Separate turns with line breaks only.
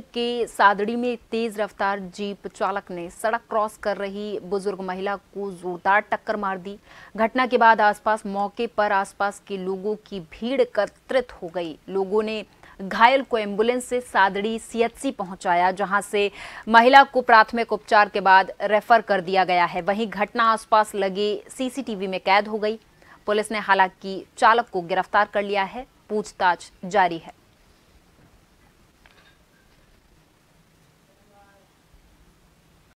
के सादड़ी में तेज रफ्तार जीप चालक ने सड़क क्रॉस कर रही बुजुर्ग महिला को जोरदार टक्कर मार दी घटना के बाद आसपास मौके पर आसपास के लोगों की भीड़ एकत्रित हो गई लोगों ने घायल को एम्बुलेंस से सादड़ी सीएचसी पहुंचाया जहां से महिला को प्राथमिक उपचार के बाद रेफर कर दिया गया है वहीं घटना आसपास लगे सीसीटीवी में कैद हो गई पुलिस ने हालांकि चालक को गिरफ्तार कर लिया है पूछताछ जारी है